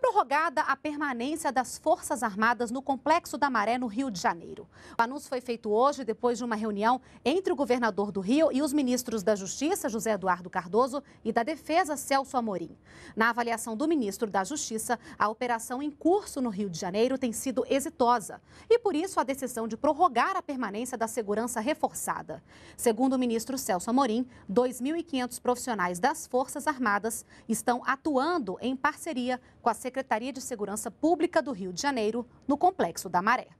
Foi prorrogada a permanência das Forças Armadas no Complexo da Maré, no Rio de Janeiro. O anúncio foi feito hoje, depois de uma reunião entre o governador do Rio e os ministros da Justiça, José Eduardo Cardoso, e da Defesa, Celso Amorim. Na avaliação do ministro da Justiça, a operação em curso no Rio de Janeiro tem sido exitosa e, por isso, a decisão de prorrogar a permanência da segurança reforçada. Segundo o ministro Celso Amorim, 2.500 profissionais das Forças Armadas estão atuando em parceria com a Secretaria de Segurança Pública do Rio de Janeiro, no Complexo da Maré.